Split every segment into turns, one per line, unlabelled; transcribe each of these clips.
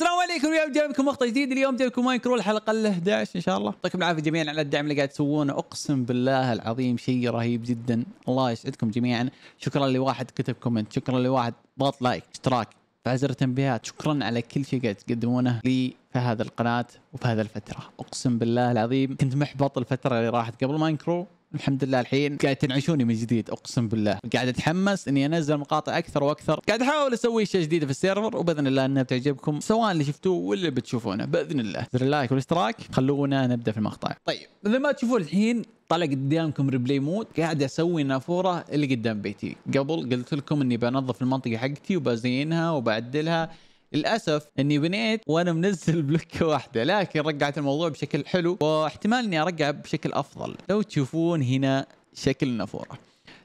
السلام عليكم اليوم جاي لكم مقطع جديد اليوم جاي لكم ماينكرو الحلقه ال 11 ان شاء الله يعطيكم العافيه جميعا على الدعم اللي قاعد تسوونه اقسم بالله العظيم شيء رهيب جدا الله يسعدكم جميعا شكرا لواحد كتب كومنت شكرا لواحد ضغط لايك اشتراك زر التنبيهات شكرا على كل شيء قاعد تقدمونه لي في هذا القناه وفي هذه الفتره اقسم بالله العظيم كنت محبط الفتره اللي راحت قبل ماينكرو الحمد لله الحين قاعد تنعشوني من جديد اقسم بالله قاعد اتحمس اني انزل مقاطع اكثر واكثر قاعد احاول اسوي اشياء جديده في السيرفر وباذن الله انها بتعجبكم سواء اللي شفتوه ولا اللي بتشوفونه باذن الله زر اللايك والاشتراك خلونا نبدا في المقطع طيب مثل ما تشوفون الحين طلع قدامكم ريبلاي مود قاعد اسوي النافوره اللي قدام بيتي قبل قلت لكم اني بنظف المنطقه حقتي وبزينها وبعدلها للاسف اني بنيت وانا منزل بلوكه واحده لكن رقعت الموضوع بشكل حلو واحتمال اني ارقع بشكل افضل لو تشوفون هنا شكل النافوره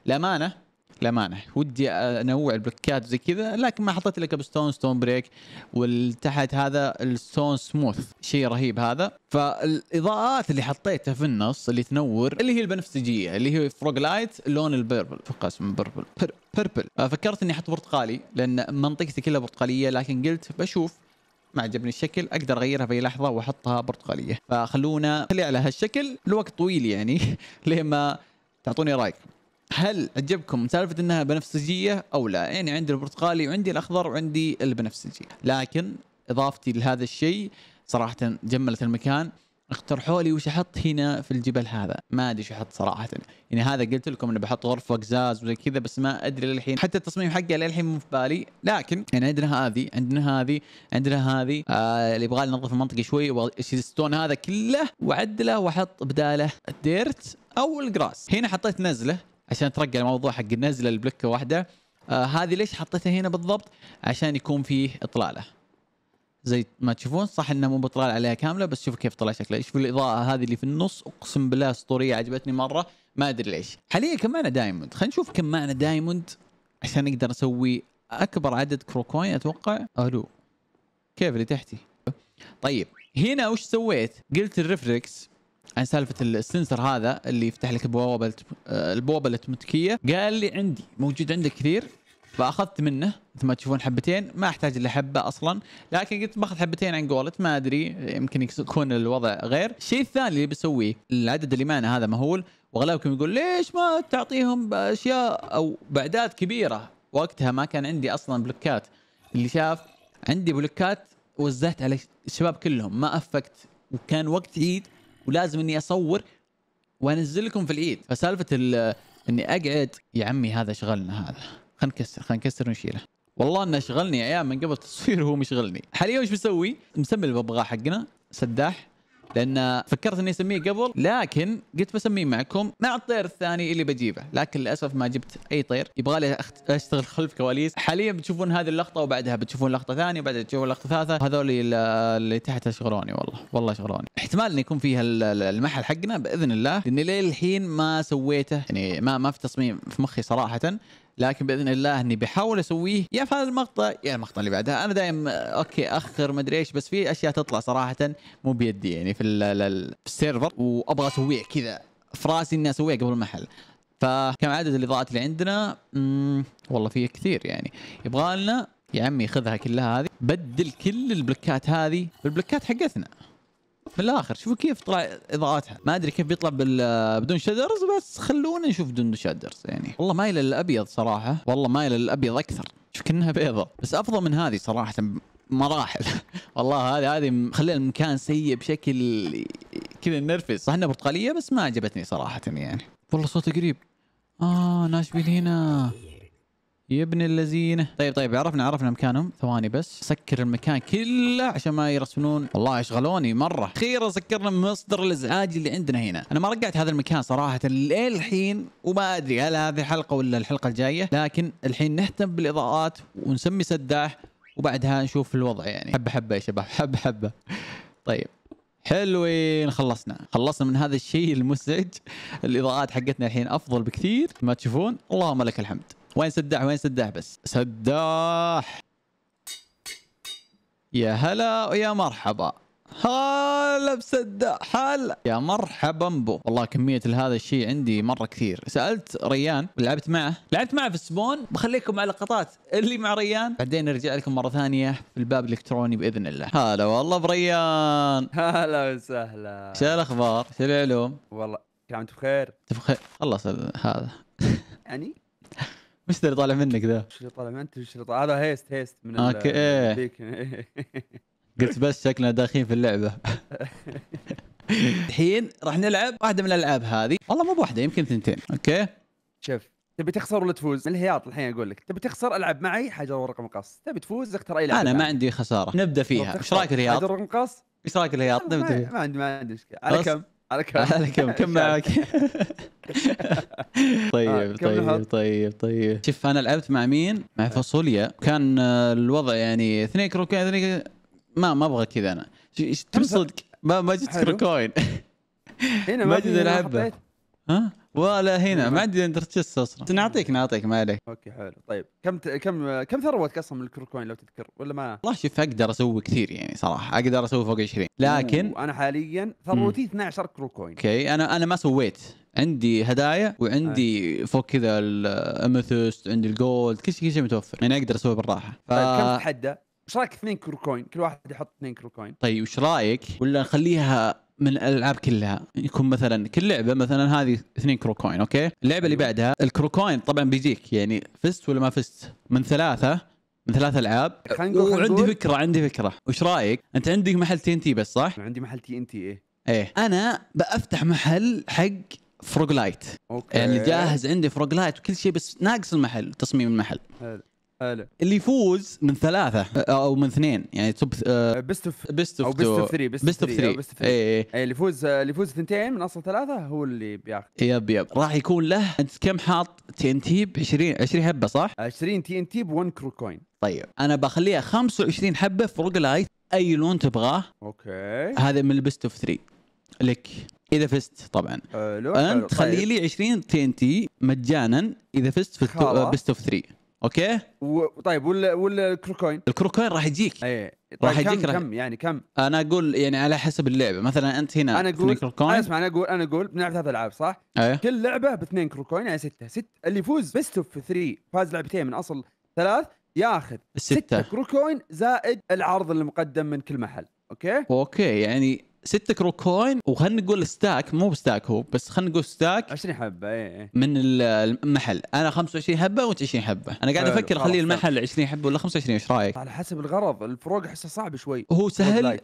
الامانه للامانه ودي انوع البلوكات زي كذا لكن ما حطيت لك ستون ستون بريك والتحت هذا الستون سموث شيء رهيب هذا فالاضاءات اللي حطيتها في النص اللي تنور اللي هي البنفسجيه اللي هي فروغ لايت لون البيربل في قسم بيربل بيربل فكرت اني احط برتقالي لان منطقتي كلها برتقاليه لكن قلت بشوف ما عجبني الشكل اقدر اغيرها في لحظه واحطها برتقاليه فخلونا خلي على هالشكل لوقت طويل يعني لين ما تعطوني رايكم هل عجبكم سالفه انها بنفسجيه او لا؟ يعني عندي البرتقالي وعندي الاخضر وعندي البنفسجي، لكن اضافتي لهذا الشيء صراحه جملت المكان اقترحوا لي وش احط هنا في الجبل هذا ما ادري وش احط صراحه يعني هذا قلت لكم اني بحط غرفه وقزاز وزي كذا بس ما ادري للحين حتى التصميم حقه للحين مو في بالي لكن يعني عندنا هذه عندنا هذه عندنا هذه آه اللي يبغى ننظف المنطقه شوي واشيل الستون هذا كله واعدله واحط بداله الديرت او الجراس هنا حطيت نزله عشان ترقى الموضوع حق النزله البلوكه واحده آه هذه ليش حطيتها هنا بالضبط عشان يكون فيه اطلاله زي ما تشوفون صح انها مو بطلال عليها كامله بس شوفوا كيف طلع شكلها شوفوا الاضاءه هذه اللي في النص اقسم بالله اسطوريه عجبتني مره ما ادري ليش حاليا كم معنا دايموند خلينا نشوف كم معنا دايموند عشان نقدر نسوي اكبر عدد كروكوين اتوقع الو كيف اللي تحتي طيب هنا وش سويت قلت الريفلكس عن يعني سالفه السنسر هذا اللي يفتح لك بوابه آه، البوابه الاوتوماتيكية قال لي عندي موجود عندك كثير فاخذت منه مثل ما تشوفون حبتين ما احتاج الا حبه اصلا لكن قلت باخذ حبتين عن قولت ما ادري يمكن يكون الوضع غير الشيء الثاني اللي بسويه العدد اللي معنا هذا مهول واغلبكم يقول ليش ما تعطيهم اشياء او باعداد كبيره وقتها ما كان عندي اصلا بلوكات اللي شاف عندي بلوكات وزعت على الشباب كلهم ما افكت وكان وقت عيد ولازم اني اصور وانزل لكم في العيد فسالفه اني اقعد يا عمي هذا شغلنا هذا خلينا نكسر خلينا نكسر ونشيله والله انه شغلني عيال من قبل التصوير هو مشغلني حاليا وش بسوي؟ مسمي الببغاء حقنا سداح لان فكرت اني اسميه قبل لكن قلت بسميه معكم مع الطير الثاني اللي بجيبه لكن للاسف ما جبت اي طير يبغى لي اشتغل خلف كواليس حاليا بتشوفون هذه اللقطه وبعدها بتشوفون لقطه ثانيه وبعدها تشوفون لقطه ثالثه هذول اللي تحت شغلوني والله والله شغلوني احتمال ان يكون فيها المحل حقنا باذن الله لاني للحين ما سويته يعني ما ما في تصميم في مخي صراحه لكن باذن الله اني بحاول اسويه يا في هذا المقطع يا المقطع اللي بعدها انا دائما اوكي اخر ما ادري ايش بس في اشياء تطلع صراحه مو بيدي يعني في, في السيرفر وابغى اسويه كذا في راسي اني اسويه قبل المحل فكم عدد الاضاءات اللي عندنا والله فيه كثير يعني يبغى لنا يا عمي خذها كلها هذه بدل كل البلوكات هذه بالبلوكات حقتنا من الاخر شوفوا كيف طلع اضاءتها ما ادري كيف بيطلع بدون شدرز بس خلونا نشوف بدون شدرز يعني والله مايله للابيض صراحه والله مايله للابيض اكثر شوف كانها بيضة بس افضل من هذه صراحه مراحل والله هذه هذه مخلي المكان سيء بشكل كذا نرفز صح انها برتقاليه بس ما عجبتني صراحه يعني والله صوته قريب اه ناشبين هنا يا ابن طيب طيب عرفنا عرفنا مكانهم ثواني بس سكر المكان كله عشان ما يرسلون والله اشغلوني مره اخيرا سكرنا مصدر الازعاج اللي عندنا هنا انا ما رجعت هذا المكان صراحه للحين وما ادري هل هذه حلقه ولا الحلقه الجايه لكن الحين نهتم بالاضاءات ونسمي سداح وبعدها نشوف الوضع يعني حبه حبه يا شباب حبه حبه طيب حلوين خلصنا خلصنا من هذا الشيء المزعج الاضاءات حقتنا الحين افضل بكثير ما تشوفون اللهم لك الحمد وين سداح وين سداح بس سداح يا هلا ويا مرحبا هلا بسداح هلا يا مرحبا بو والله كمية هذا الشيء عندي مرة كثير سألت ريان لعبت معه لعبت معه في السبون بخليكم على لقطات اللي مع ريان بعدين نرجع لكم مرة ثانية في الباب الإلكتروني بإذن الله هلا والله بريان هلا
وسهلا شو
الأخبار شو العلوم والله كنت انت بخير انت بخير خلص هذا يعني مش اللي طالع منك ذا مش
اللي طالع منك مش اللي طالع هذا هيست هيست من اوكي ايه
قلت بس شكلنا داخلين في اللعبه
الحين راح نلعب واحده من الالعاب هذه والله مو بواحده يمكن ثنتين اوكي شوف تبي تخسر ولا تفوز؟ من الهياط الحين اقول لك، تبي تخسر العب معي حجر ورقه مقص، تبي تفوز اختر اي لعبه انا ما عندي
خساره، نبدا فيها، ايش رايك الهياط؟ حجر
ورقه مقص؟ ايش رايك الهياط؟ نبدا ما عندي ما عندي مشكله، على كم؟ على كم على كم كم يعني. معك
طيب آه، طيب طيب طيب شوف انا لعبت مع مين مع إيه. فاصوليا كان آه، الوضع يعني اثنين كروكوين ما ما ابغى كذا انا تم صدق ما ما جبت كروكوين
ما جبت العبها
ها ولا هنا ما عندي اندرتشست اصلا نعطيك نعطيك ما عليك
اوكي حلو طيب كم ت... كم كم ثروتك اصلا من الكروكوين لو تذكر ولا ما
والله شوف اقدر اسوي كثير يعني صراحه اقدر اسوي فوق 20 لكن
انا حاليا ثروتي 12 كروكوين اوكي
انا انا ما سويت عندي هدايا وعندي آه. فوق كذا الاميثوست عندي الجولد كل شيء كل شيء متوفر يعني اقدر اسوي بالراحه ف... طيب كم
تحدى؟ ايش رايك اثنين كروكوين كل واحد يحط اثنين كروكوين
طيب وش رايك ولا نخليها من الالعاب كلها يكون مثلا كل لعبه مثلا هذه اثنين كروكوين اوكي اللعبه اللي أيوة. بعدها الكروكوين طبعا بيجيك يعني فزت ولا ما فزت من ثلاثه من ثلاث العاب وعندي فكره عندي فكره وش رايك انت عندك محل تي ان تي بس صح عندي
محل تي ان تي ايه ايه انا بفتح محل
حق فروغ لايت يعني أوكي. يعني جاهز عندي فروغ لايت وكل شيء بس ناقص المحل تصميم المحل حلو. حلو اللي يفوز من ثلاثه او من اثنين يعني توب
بيست اوف بيست اوف بيست اوف ثري بيست اوف ثري اي اللي يفوز اللي يفوز اثنتين من اصل ثلاثه هو اللي بياخذ
يب يب راح يكون له انت كم حاط تي ان تي ب 20 20 هبه صح؟ 20 تي ان تي ب 1 كرو كوين طيب انا بخليها 25 حبه فروق لايت اي لون تبغاه
اوكي
هذا من البيست اوف ثري لك اذا فزت طبعا
حلو انت خلي طيب. لي
20 تي ان تي مجانا اذا فزت في بيست اوف 3 اوكي
وطيب وال والكروكوين الكروكوين راح يجيك اي طيب راح يجيك كم, كم يعني كم انا اقول يعني على حسب اللعبه مثلا انت هنا انا اقول كروكوين أنا اسمع انا اقول انا اقول بنلعب ثلاث العاب صح؟ أيه. كل لعبه باثنين كروكوين يعني سته ست اللي يفوز بيست اوف ثري فاز لعبتين من اصل ثلاث ياخذ ستة, ستة كروكوين زائد العرض المقدم من كل محل
اوكي اوكي يعني ست كروك كوين وخلينا نقول ستاك مو ستاك هو بس خلينا نقول ستاك 20 حبه اي إيه. من المحل انا 25 حبه وانت 20 حبه انا قاعد افكر اخلي المحل 20 حبه ولا 25 ايش رايك؟ على
حسب الغرض الفروق احسه صعب شوي هو
سهل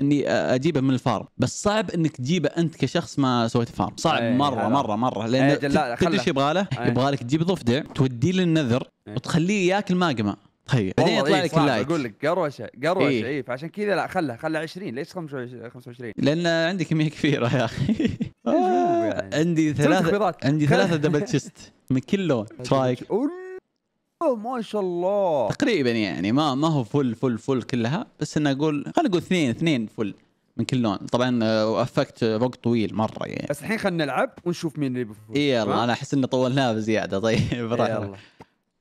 اني اجيبه من الفارم بس صعب انك تجيبه انت كشخص ما سويت فارم صعب أيه مره حلو. مره مره لان إيه، تدري ايش يبغى له؟ إيه. يبغى لك تجيب ضفدع توديه للنذر وتخليه ياكل ماجما طيب بعدين يطلع إيه لك اللايك اقول
لك قروشه قروشه اي إيه فعشان كذا لا خلها خلها 20 ليش 25
لان عندي كميه كبيره يا اخي آه، يعني. عندي ثلاثة عندي ثلاثة دبل تشيست من كل لون ايش رايك؟
ما شاء الله
تقريبا يعني ما ما هو فل فل فل كلها بس انا اقول خلينا نقول اثنين اثنين فل من كل لون طبعا وافكت آه، وقت طويل مره يعني بس
الحين خلينا نلعب ونشوف مين اللي بيفوز
إيه، يلا انا احس انه طولناها بزياده طيب إيه، يلا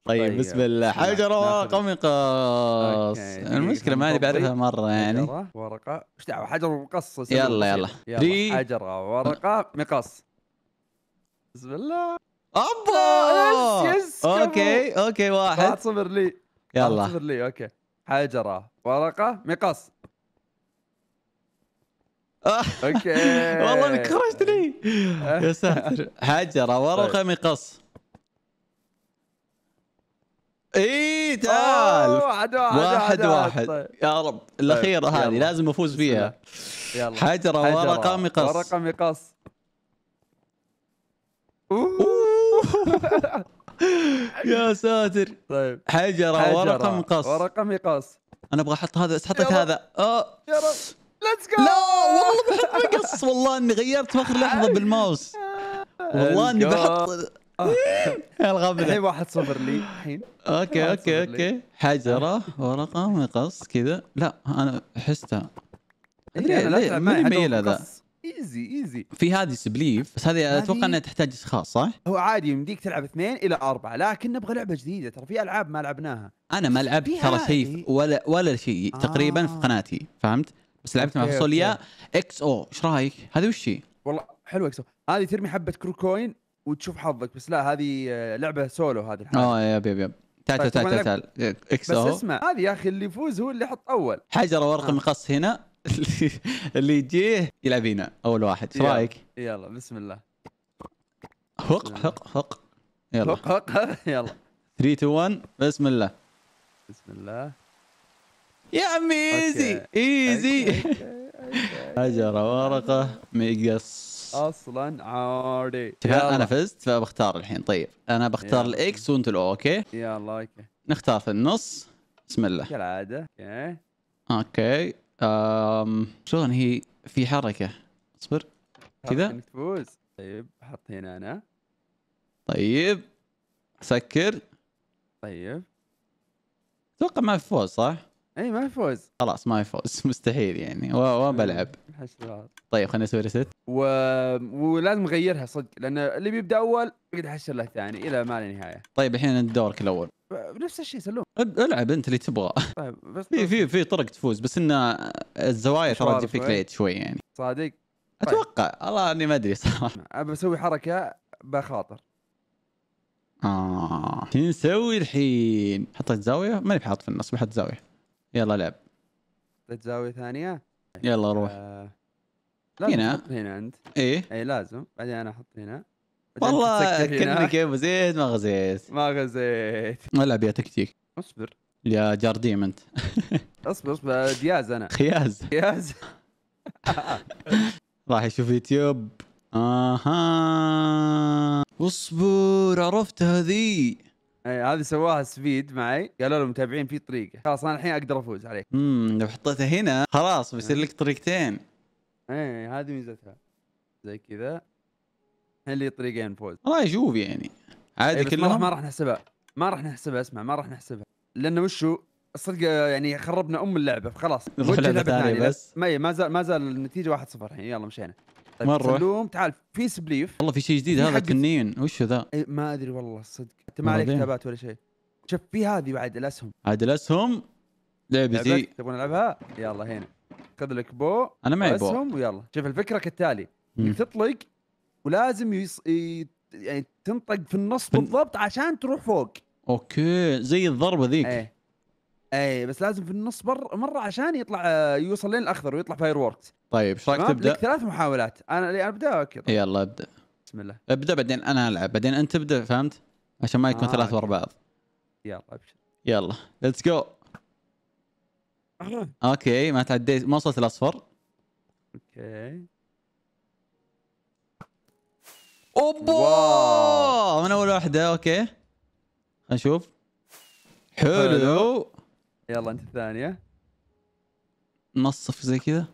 طيب بسم الله ورقه مقص المشكلة ما ادري بعرفها مرة يعني
ورقة ايش دعوة حجر ومقص يلا يلا حجر ورقة مقص بسم الله ابا آه، يس اوكي اوكي واحد صفر لي يلا صفر لي اوكي حجرة ورقة مقص اوكي والله انك خرجتني
يا ساتر حجرة ورقة طيب. مقص اي تعال واحد واحد واحد, واحد. طيب. يا رب الاخيره طيب. هذه لازم افوز فيها يلا حجره ورقه مقص ورقه مقص يا ساتر طيب حجره ورقه مقص ورقه مقص انا ابغى احط هذا بس حطيت هذا
اه يا رب ليتس جو لا والله بحط مقص والله اني غيرت في اخر لحظه بالماوس والله اني بحط الغبنة الحين واحد صفر لي الحين اوكي اوكي اوكي
حجرة ورقة مقص كذا لا انا حستها
ادري من الميل هذا ايزي ايزي
في هذه سبليف بس هذه اتوقع انها تحتاج اشخاص صح؟
هو عادي يمديك تلعب اثنين الى اربعه لكن نبغى لعبه جديده ترى في العاب ما لعبناها
انا ما لعبت ترى شيء ولا ولا شيء آه. تقريبا في قناتي فهمت؟ بس لعبت مع فصول اكس او ايش رايك؟ هذه وش هي؟
والله حلوه اكس او هذه ترمي حبه كروكوين وتشوف حظك بس لا هذه آه، لعبه سولو هذه الحاله
اه يب يب يب تعال تعال تعال تعال إيه، بس اسمع
هذه يا اخي اللي يفوز هو اللي يحط اول
حجر ورقه آه. مقص هنا اللي يجيه يلعب هنا اول واحد ايش رايك؟
يلا بسم الله
هق هق هق
يلا هق هق يلا
3 2 1 بسم الله بسم الله
يا عمي ايزي ايزي
شجرة ورقة مقص
اصلا عادي انا
فزت فبختار الحين طيب انا بختار الاكس وانت الاو اوكي يلا اوكي نختار في النص بسم الله
كالعادة اوكي
اوكي أم... شلون هي في حركة اصبر
كذا تفوز طيب حط هنا انا
طيب سكر طيب اتوقع ما في فوز صح؟
اي ما يفوز
خلاص ما يفوز مستحيل يعني بلعب طيب خليني اسوي ريست
و... ولازم اغيرها صدق لان اللي بيبدا اول يقعد يحشر له الثاني الى ما لا نهايه
طيب الحين دورك الاول
نفس الشيء سلوم العب
انت اللي تبغى طيب بس في في في طرق تفوز بس ان الزوايا ترى تجيب فيك ليت شوي يعني صادق طيب. اتوقع الله اني ما ادري صراحه
بسوي حركه بخاطر
اه شو نسوي الحين؟ حطيت زاويه؟ ماني بحاط في النص بحط زاويه يلا لعب
ضد زاويه ثانيه يلا روح آه... هنا هنا انت ايه اي لازم بعدين انا احط هنا والله كانك
غزيت ما
غزيت ما غزيت
العب يا تكتيك اصبر يا جارديم انت
اصبر اصبر دياز انا خياز خياز
راح يشوف يوتيوب اها
آه اصبر عرفت هذه اي هذه سواها سبيد معي قالوا له المتابعين في طريقه خلاص انا الحين اقدر افوز عليك امم لو حطيته هنا
خلاص بيصير لك طريقتين
اي هذه ميزتها زي كذا هل لي طريقين فوز والله شوف يعني عادي إيه، كلهم ما راح نحسبها ما راح نحسبها اسمع ما راح نحسبها لانه وشو الصدق يعني خربنا ام اللعبه فخلاص نروح لعبه ثانيه بس ما زال ما زال النتيجه 1-0 الحين يلا مشينا
طيب مره سلوم
تعال في سبليف
والله في شيء جديد هذا كنين وش ذا؟
إيه، ما ادري والله الصدق انت ما عليك كتابات ولا شيء شوف في هذه بعد الاسهم
عاد الاسهم لعبتي
تبغى نلعبها؟ يلا هنا خذ لك بو انا معي بو اسهم ويلا شوف الفكره كالتالي تطلق ولازم يص... يعني تنطق في النص بالضبط عشان تروح فوق اوكي زي الضربه ذيك ايه. اي بس لازم في النص بر مره عشان يطلع آه، يوصل لين الاخضر ويطلع فاير ووركس طيب ايش رايك تبدا؟ لك ثلاث محاولات انا اللي ابدا اوكي
طيب. يلا ابدا بسم الله ابدا بعدين انا العب بعدين انت تبدا فهمت؟ عشان ما يكون آه ثلاث ورا بعض يلا ابشر يلا ليتس جو اوكي ما تعديت ما وصلت الاصفر
اوكي اوبا من اول واحده اوكي نشوف حلو يلا انت الثانيه
نصف زي كذا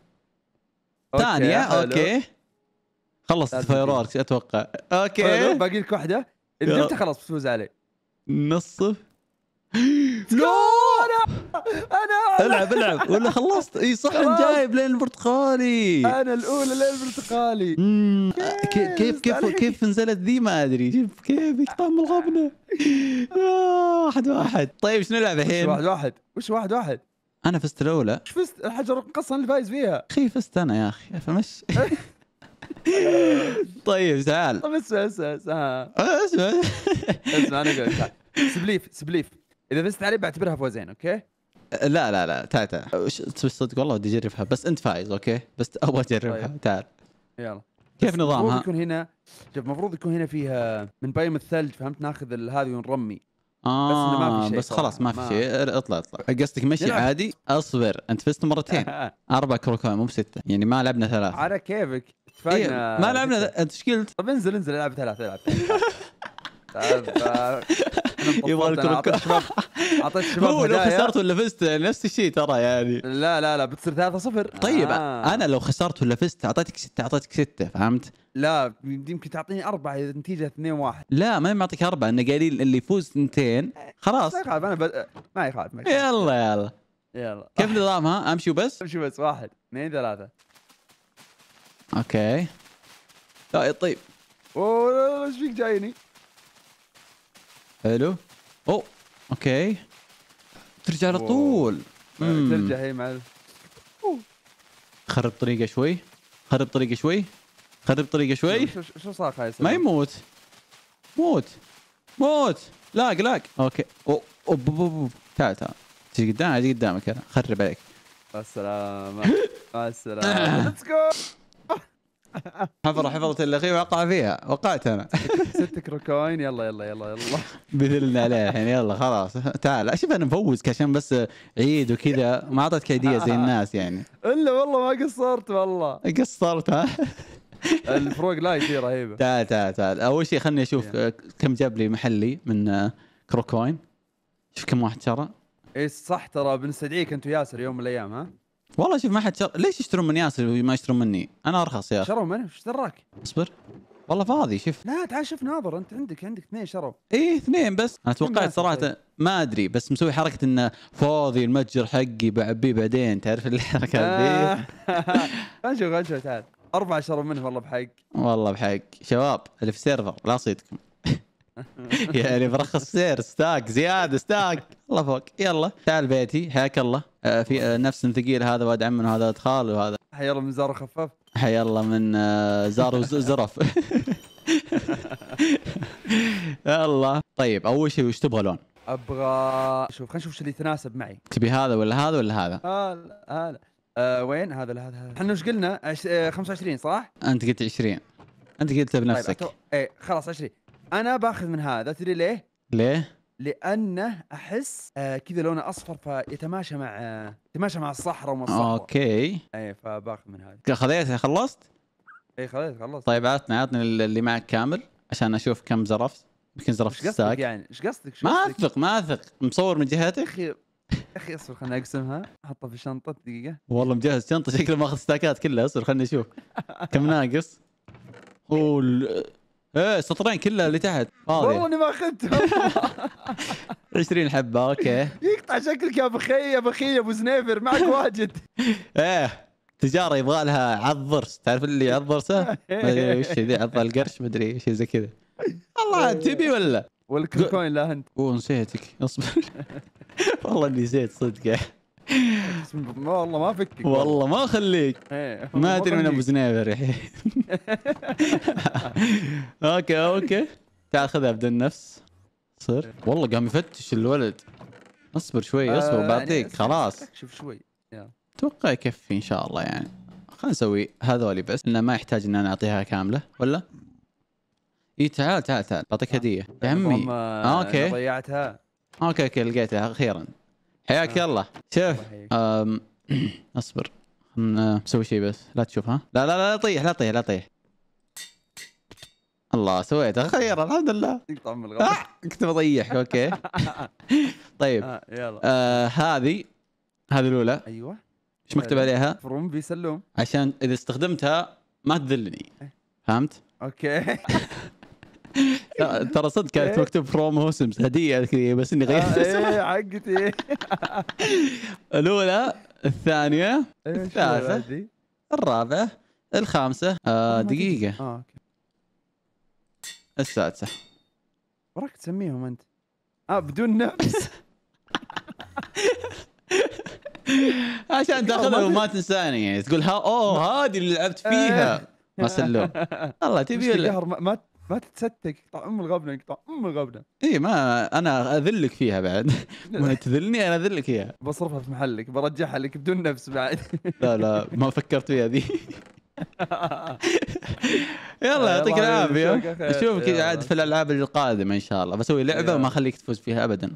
ثانيه اوكي خلصت فاير اتوقع اوكي باقي لك واحده ان جبتها خلاص بتفوز علي نصف لا انا العب العب ولا خلصت اي صح جايب لين البرتقالي انا الاولى لين البرتقالي كيف
كيف كيف نزلت ذي ما ادري شوف كيف يقطم الغبنه آه، واحد واحد طيب شنو نلعب الحين؟ واحد واحد وش واحد واحد؟ انا فزت الاولى ايش
فزت الحجر القصه
اللي فايز فيها اخي فزت انا يا اخي فمش طيب تعال
طيب اسمع اسمع اسمع آه، اسمع اسمع انا اقول سبليف سبليف اذا فزت علي بعتبرها فوزين اوكي؟
لا لا لا تعال تعال صدق والله ودي اجربها بس انت فايز اوكي بس ابغى اجربها طيب. تعال
يلا كيف نظامها؟ المفروض يكون هنا شوف المفروض يكون هنا فيها من بايم الثلج فهمت ناخذ هذه ونرمي
آه بس انه ما في آه، شيء بس خلاص ما في شيء اطلع اطلع قصدك مشي نلعب. عادي اصبر انت فزت مرتين اربع كروكوين مو بسته يعني ما لعبنا ثلاث
على كيفك إيه ما لعبنا انت ايش قلت؟ طب انزل انزل العب ثلاث العب يبغى الكروكات الشباب اعطيت الشباب هو لو خسرت
ولا فزت نفس الشيء ترى يعني لا لا لا بتصير
3-0 طيب آه. انا
لو خسرت ولا فزت اعطيتك 6 اعطيتك 6 فهمت؟
لا يمكن تعطيني أربعة إذا النتيجة 2-1
لا ما معطيك أربعة أنا قايل اللي يفوز اثنتين خلاص ما
يخالف أنا ب... ما يخالف يلا يلا يلا كيف نظامها؟ أمشي وبس؟ أمشي بس واحد اثنين ثلاثة اوكي لا طيب, طيب. اوه ايش فيك جايني؟
حلو او اوكي ترجع على طول آه، ترجع هي مع خرب طريقه شوي خرب طريقه شوي خرب طريقه شوي
شو, صار خايس ما
يموت موت موت لاق لاق اوكي اوه اوب اوب تعال تعال تجي قدام اجي قدامك انا خرب عليك
السلام السلام ليتس جو حفره حفره الاخير وقع
فيها وقعت انا
ست كروكوين يلا يلا يلا يلا
بذلنا عليه الحين يلا خلاص تعال شوف انا مفوزك عشان بس عيد وكذا ما اعطيتك هديه زي الناس يعني
الا والله ما قصرت والله
قصرت ها
الفروق لا شيء رهيبه
تعال تعال تعال اول شيء خلني اشوف كم جاب لي محلي من آه، كروكوين شوف كم واحد شرى
اي صح ترى بنستدعيك انت وياسر يوم من الايام ها
والله شوف ما حد شر... ليش يشترون من ياسر وما يشترون مني؟ انا ارخص يا
شروا مني ايش دراك؟
اصبر والله فاضي شوف
لا تعال شوف ناظر انت عندك عندك اثنين شروا ايه اثنين بس انا
توقعت صراحه طيب. ما ادري بس مسوي حركه انه فاضي المتجر حقي بعبيه بعدين تعرف الحركه
آه. ذي خلنا نشوف خلنا نشوف تعال اربعه شروا منه والله بحق
والله بحق شباب اللي في السيرفر لا صيدكم يعني برخص سير ستاك زياده ستاك الله فوق يلا تعال بيتي حياك الله آه، في آه، نفس ثقيل هذا ولد عمنا وهذا ولد خالي وهذا
حيا الله من زارو خفف
حيا الله من آه، زارو زرف الله طيب اول شيء وش تبغى لون؟
ابغى شوف خلينا نشوف اللي يتناسب معي
تبي هذا ولا هذا ولا هذا؟
هذا هذا أه وين هذا لا هذا احنا وش قلنا؟ 25 صح؟
انت قلت 20 انت قلت بنفسك طيب
ايه خلاص 20 انا باخذ من هذا تدري ليه؟ ليه؟ لانه احس آه، كذا لونه اصفر فيتماشى مع آه، يتماشى مع الصحراء وما الصحراء
اوكي
اي فباخذ من هذا
خذيتها خلصت؟
اي خذيت خلصت
طيب عطني عطني اللي معك كامل عشان اشوف كم زرفت يمكن زرفت قصدك يعني ايش قصدك؟ ما اثق ما اثق مصور من جهتك اخي
اخي اصبر خليني اقسمها احطها في الشنطه دقيقه
والله مجهز شنطه شكله ماخذ ستاكات كلها اصبر خليني اشوف كم ناقص اوه ايه سطرين كلها اللي تحت والله اني
ما اخذتهم
20 حبه اوكي
يقطع شكلك يا بخي يا بخي يا ابو زنيفر معك واجد
ايه تجاره يبغى لها عضرس تعرف اللي عضرسه ما ادري وش ذي عض القرش ما ادري شيء زي كذا الله إيه. تبي ولا والكوين لا انت اوه نسيتك اصبر والله اني نسيت صدق
ما والله ما فكك والله ما اخليك إيه، ما ادري من ابو زنيفر الحين
اوكي اوكي تعال خذها بدون نفس صر إيه. والله قام يفتش الولد اصبر شوي آه، اصبر يعني بعطيك خلاص شوف شوي اتوقع يكفي ان شاء الله يعني خلينا نسوي هذولي بس انه ما يحتاج ان انا اعطيها كامله ولا؟ اي تعال تعال تعال بعطيك آه. هديه يا عمي آه، اوكي
ضيعتها
اوكي اوكي لقيتها اخيرا حياك الله شوف اصبر مسوي شيء بس لا تشوف ها لا لا لا طيح لا طيح لا طيح الله سويته خير الحمد لله
يقطع من الغلط آه،
كنت بطيح اوكي
طيب آه، يلا
آه، هذه هذه الاولى ايوه ايش مكتوب طيب. عليها؟
فروم بي سلوم
عشان اذا استخدمتها ما تذلني إيه. فهمت؟ اوكي ترى صدق كانت إيه. مكتوب فروم هوسمز هديه بس اني غيرت آه، ايه حقتي الاولى الثانيه
إيه، الثالثه
الرابعه الخامسه آه دقيقه اه اوكي
السادسه وراك تسميهم انت اه بدون نفس عشان تاخذها وما
تنساني يعني تقول ها اوه هذه
اللي لعبت إيه. فيها
ما سلم والله تبي
ما ما تتستك يقطع ام الغبنه يقطع ام الغبنه
اي ما انا اذلك فيها بعد ما تذلني انا اذلك فيها بصرفها في محلك برجعها لك بدون نفس بعد لا لا ما فكرت فيها ذي يلا آه، يعطيك العافيه اشوفك عاد في الالعاب القادمه ان شاء الله بسوي لعبه وما اخليك تفوز فيها ابدا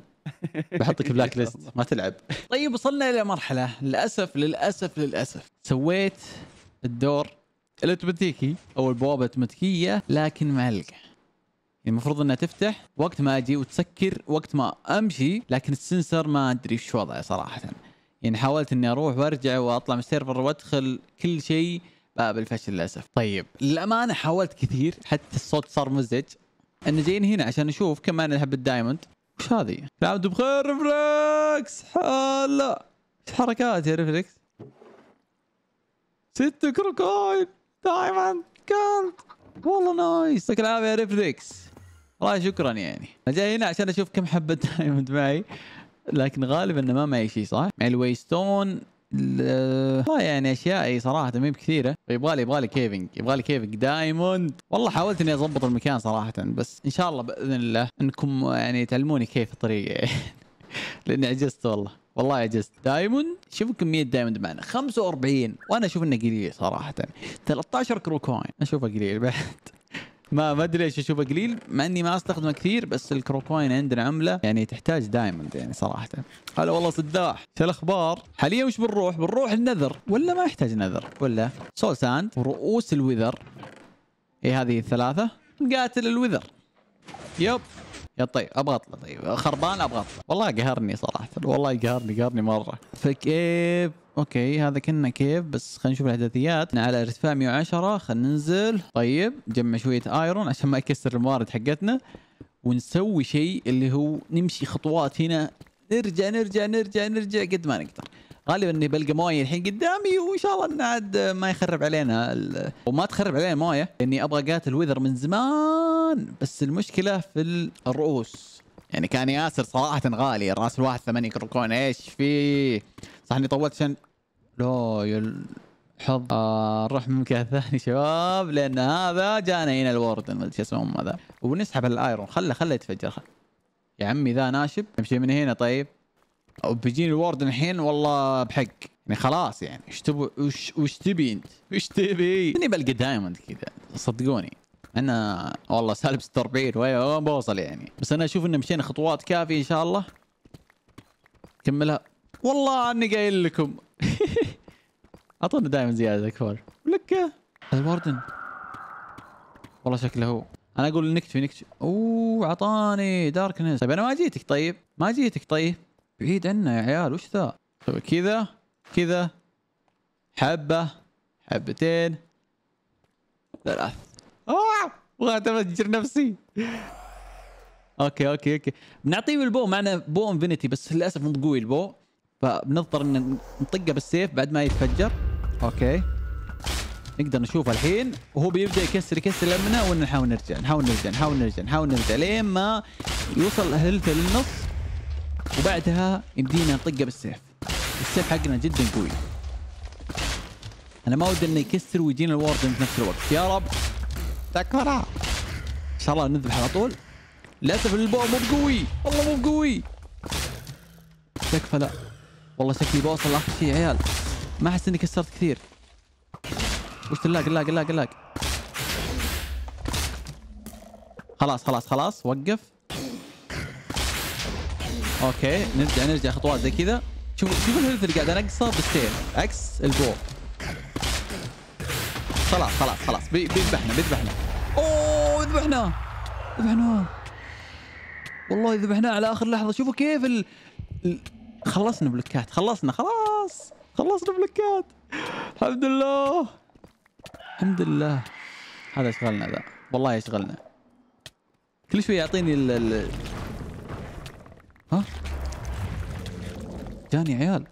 بحطك بلاك ليست ما تلعب طيب وصلنا الى مرحله للاسف للاسف للاسف سويت الدور الاوتوماتيكي او البوابه الاوتوماتيكيه لكن معلقه يعني المفروض انها تفتح وقت ما اجي وتسكر وقت ما امشي لكن السنسر ما ادري ايش وضعه صراحه يعني حاولت اني اروح وارجع واطلع من السيرفر وادخل كل شيء باب الفشل للاسف طيب للامانه حاولت كثير حتى الصوت صار مزعج ان جايين هنا عشان نشوف كمان نلعب الدايموند وش هذه؟ لعبت بخير ريفلكس هلا ايش حركات يا ريفلكس ست كروكايل دايما جولد والله نايس يعطيك العافيه يا ريفليكس والله شكرا يعني انا جاي هنا عشان اشوف كم حبه دايموند معي لكن غالبا ما معي شيء صح؟ معي الويستون والله يعني اشيائي صراحه ما بكثيره طيب، يبغالي لي يبغى لي كيفنج يبغى لي كيفنج دايموند والله حاولت اني اضبط المكان صراحه بس ان شاء الله باذن الله انكم يعني تعلموني كيف الطريقه لاني عجزت والله والله جست دايموند شوف كميه دايموند معنا 45 وانا اشوف انه قليل صراحه 13 كرو كوين اشوفه قليل بعد ما ما ادري ليش اشوفه قليل مع اني ما استخدمه كثير بس الكرو كوين عندنا عمله يعني تحتاج دايموند يعني صراحه هلا والله صداح شو الاخبار حاليا وش بنروح بنروح النذر ولا ما يحتاج نذر ولا سول ساند ورؤوس الوذر اي هذه الثلاثه نقاتل الوذر يب يا طيب ابغى اطلع طيب خربان ابغى اطلع والله قهرني صراحه والله قهرني قهرني مره فكيف اوكي هذا كنا كيف بس خلينا نشوف الاحداثيات على ارتفاع 110 خلينا ننزل طيب نجمع شويه ايرون عشان ما يكسر الموارد حقتنا ونسوي شيء اللي هو نمشي خطوات هنا نرجع نرجع نرجع نرجع قد ما نقدر غالبا اني بلقى مويه الحين قدامي وان شاء الله انه عاد ما يخرب علينا ال... وما تخرب علينا مويه اني ابغى قاتل ويذر من زمان بس المشكله في الرؤوس يعني كان ياسر صراحه غالي الراس الواحد ثمانية كركون ايش فيه صح اني طولت عشان لو يل... حظ آه نروح من مكان ثاني شباب لان هذا جانا هنا الوردن ما شو اسمه هذا ونسحب الايرون خله خله يتفجر خل. يا عمي ذا ناشب امشي من هنا طيب او بيجيني الورد الحين والله بحق يعني خلاص يعني ايش تبغى وش وش تبي انت؟ ايش تبي؟ اني بلقى دايموند كذا صدقوني انا والله سالب 46 وين بوصل يعني بس انا اشوف ان مشينا خطوات كافيه ان شاء الله كملها والله اني قايل لكم اعطونا دائما زياده كفار لك الوردن والله شكله هو انا اقول نكتفي نكتفي اوه اعطاني داركنس طيب انا ما جيتك طيب ما جيتك طيب بعيد عنا يا عيال وش ذا طيب، كذا كذا حبة حبتين ثلاث اوه بغيت افجر نفسي اوكي اوكي اوكي بنعطيه البو معنا بو انفينيتي بس للاسف مو قوي البو فبنضطر ان نطقه بالسيف بعد ما يتفجر اوكي نقدر نشوفه الحين وهو بيبدا يكسر يكسر لمنا ونحاول نرجع نحاول نرجع نحاول نرجع نحاول نرجع لين ما يوصل هيلثه للنص وبعدها يمدينا نطقه بالسيف السيف حقنا جدا قوي انا ما ودي انه يكسر ويجينا الوردن في نفس الوقت يا رب تكفى ان شاء الله نذبح على طول للاسف البو مو بقوي والله مو بقوي تكفى لا والله شكلي بوصل اخر شيء عيال ما احس اني كسرت كثير وش اللاق اللاق اللاق اللاق خلاص خلاص خلاص وقف اوكي نرجع نرجع خطوات زي كذا شوف شوف الهيلث اللي قاعد انقصه بالسيف عكس البو خلاص خلاص خلاص بيذبحنا بيذبحنا
اوه
ذبحنا ذبحنا والله ذبحناه على اخر لحظه شوفوا كيف ال... ال... خلصنا بلوكات خلصنا خلاص خلصنا بلوكات الحمد لله الحمد لله هذا اشغلنا ذا والله يشغلنا كل شوي يعطيني ال... ال... جاني عيال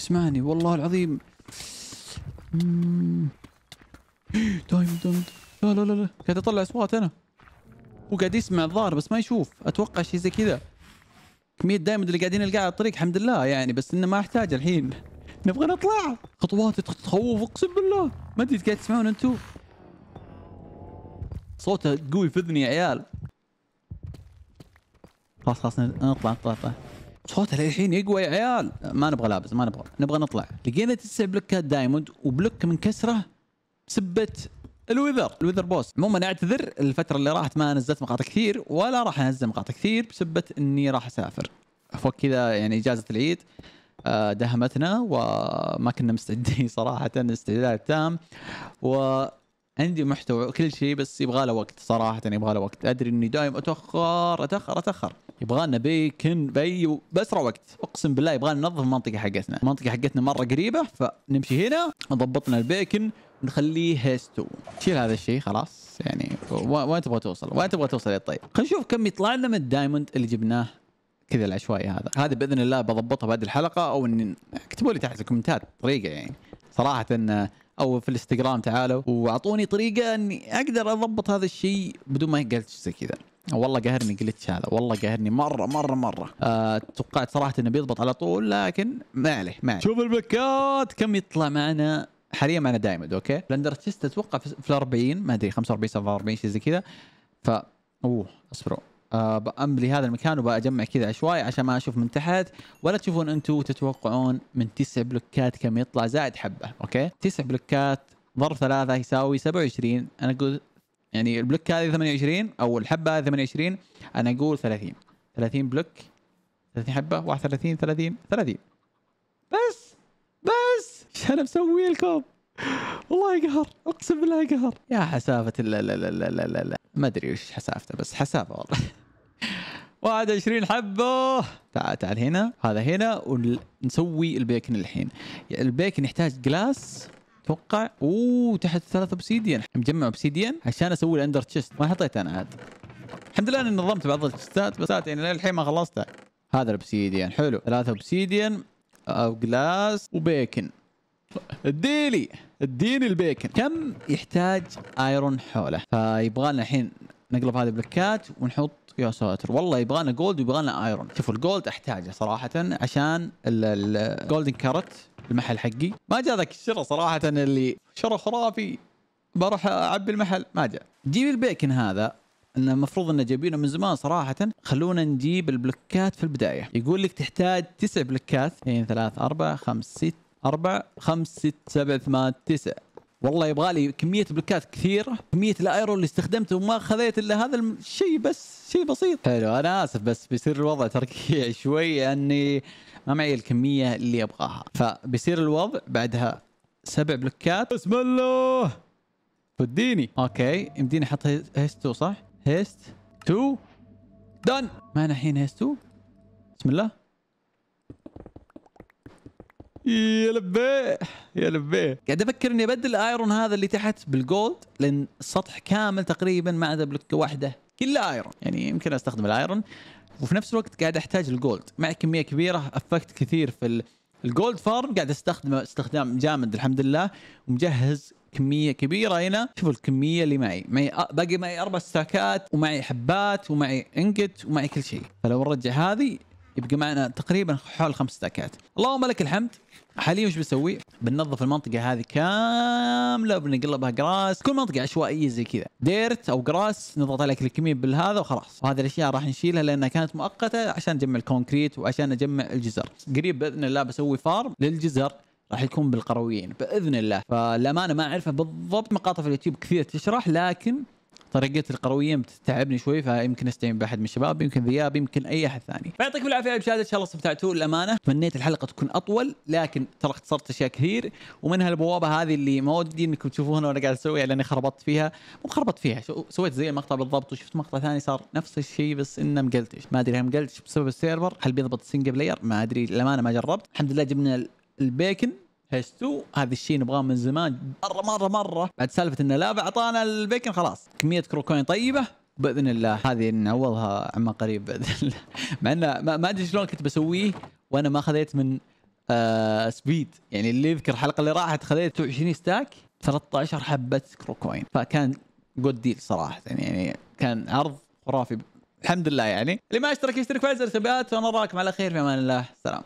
اسمعني والله العظيم دايم دايم لا لا لا لا قاعد اطلع اصوات انا هو قاعد يسمع الظاهر بس ما يشوف اتوقع شيء زي كذا كمية دايم اللي قاعدين نلقاها على الطريق الحمد لله يعني بس انه ما احتاج الحين نبغى نطلع خطوات تخوف اقسم بالله ما ادري قاعد تسمعون انتم صوته قوي في اذني يا عيال خلاص خلاص نطلع نطلع نطلع صوته للحين يقوى يا عيال ما نبغى لابس ما نبغى نبغى نطلع لقينا تسع بلوكات دايموند وبلوك من كسره بسبه الوذر الوذر بوس عموما اعتذر الفتره اللي راحت ما نزلت مقاطع كثير ولا راح انزل مقاطع كثير بسبه اني راح اسافر فوق كذا يعني اجازه العيد آه، دهمتنا وما كنا مستعدين صراحه استعداد تام و عندي محتوى وكل شيء بس يبغى له وقت صراحه يبغى له وقت ادري اني دايم اتاخر اتاخر اتاخر يبغى لنا بيكن بي باسرع وقت اقسم بالله يبغى ننظف المنطقه حقتنا المنطقه حقتنا مره قريبه فنمشي هنا نضبطنا البيكن نخليه هيستو شيل هذا الشيء خلاص يعني وين تبغى توصل وين تبغى توصل يا طيب خلينا نشوف كم يطلع لنا من الدايموند اللي جبناه كذا العشوائي هذا هذا باذن الله بضبطها بعد الحلقه او ان اكتبوا لي تحت الكومنتات طريقه يعني صراحه إن او في الانستغرام تعالوا واعطوني طريقه اني اقدر اضبط هذا الشيء بدون ما يقلتش زي كذا والله قاهرني جلتش هذا والله قاهرني مره مره مره أه توقعت صراحه انه بيضبط على طول لكن ما عليه ما عليه شوف البكات كم يطلع معنا حاليا معنا دايموند اوكي بلندر تشيست اتوقع في ال 40 ما ادري 45 47 شيء زي كذا ف اوه اصبروا أه باملي هذا المكان وبجمع كذا عشوائي عشان ما اشوف من تحت ولا تشوفون انتم تتوقعون من تسع بلوكات كم يطلع زائد حبه اوكي تسع بلوكات ضرب ثلاثة يساوي 27 انا اقول يعني البلوك هذه 28 او الحبه هذه 28 انا اقول 30 30 بلوك 30 حبه 31 30 30 بس بس ايش انا مسوي لكم؟ والله قهر اقسم بالله قهر يا حسافه لا لا لا لا لا لا ما ادري وش حسافته بس حسافه والله 21 حبه تعال تعال هنا هذا هنا ونسوي البيكن الحين البيكن يحتاج جلاس اتوقع اوه تحت ثلاث اوبسيديان مجمع اوبسيديان عشان اسوي الاندر تشست ما حطيت انا عاد الحمد لله اني نظمت بعض التشيستات بس يعني للحين ما خلصتها هذا الاوبسيديان حلو ثلاثة اوبسيديان او جلاس وبيكن اديلي اديني البيكن كم يحتاج ايرون حوله فيبغى لنا الحين نقلب هذه بلكات ونحط يا ساتر والله يبغى جولد ويبغى ايرون شوفوا الجولد احتاجه صراحه عشان الجولدن كارت المحل حقي ما جاء ذاك الشرى صراحه اللي شرى خرافي بروح اعبي المحل ما جاء جيب البيكن هذا انه المفروض انه جايبينه من زمان صراحه خلونا نجيب البلوكات في البدايه يقول لك تحتاج تسع بلوكات اثنين ثلاث اربع خمس ست اربع خمس ست سبع ثمان تسع والله يبغى لي كميه بلوكات كثيره كميه الايرون اللي استخدمته وما خذيت الا هذا الشيء بس شيء بسيط حلو انا اسف بس بيصير الوضع تركيع شوي اني ما معي الكميه اللي ابغاها فبيصير الوضع بعدها سبع بلوكات بسم الله وديني اوكي يمديني احط هيست تو صح هيست تو دن معنا الحين هيست تو بسم الله يا لبيه يا لبيه قاعد افكر اني ابدل الايرون هذا اللي تحت بالجولد لان السطح كامل تقريبا ما عدا بلوكه واحده كله ايرون يعني يمكن استخدم الايرون وفي نفس الوقت قاعد احتاج الجولد مع كميه كبيره افكت كثير في الجولد فارم قاعد استخدمه استخدام جامد الحمد لله ومجهز كميه كبيره هنا شوفوا الكميه اللي معي معي باقي معي اربع ستاكات ومعي حبات ومعي انجت ومعي كل شيء فلو نرجع هذه يبقى معنا تقريبا حول خمس ستاكات اللهم لك الحمد حاليا وش بسوي؟ بننظف المنطقة هذه كاملة وبنقلبها جراس، كل منطقة عشوائية زي كذا، ديرت أو جراس نضغط عليك كليك بالهذا وخلاص، وهذه الأشياء راح نشيلها لأنها كانت مؤقتة عشان نجمع الكونكريت وعشان نجمع الجزر، قريب بإذن الله بسوي فارم للجزر راح يكون بالقرويين باذن الله فالامانه ما اعرفها بالضبط مقاطع في اليوتيوب كثير تشرح لكن طريقتي القرويه بتتعبني شوي فيمكن استعين باحد من الشباب يمكن ذياب يمكن اي احد ثاني فيعطيكم العافيه يا بشاده ان شاء الله استمتعتوا للامانه تمنيت الحلقه تكون اطول لكن ترى اختصرت اشياء كثير ومنها البوابه هذه اللي ما ودي انكم تشوفوها وانا قاعد اسويها لاني خربطت فيها مو خربطت فيها سويت زي المقطع بالضبط وشفت مقطع ثاني صار نفس الشيء بس انه مقلتش ما ادري هل مقلتش بسبب السيرفر هل بيضبط السنجل بلاير ما ادري للامانه ما جربت الحمد لله جبنا البيكن هيش 2 هذا الشيء نبغاه من زمان مره مره مره بعد سالفه انه لا اعطانا البيكن خلاص كميه كروكوين طيبه باذن الله هذه نعوضها عما قريب باذن الله مع انه ما ادري شلون كنت بسويه وانا ما خذيت من آه سبيد يعني اللي يذكر الحلقه اللي راحت خذيت 20 ستاك 13 حبه كروكوين فكان جود ديل صراحه يعني كان عرض خرافي الحمد لله يعني اللي ما اشترك يشترك في اعز وانا اراكم على خير في امان الله سلام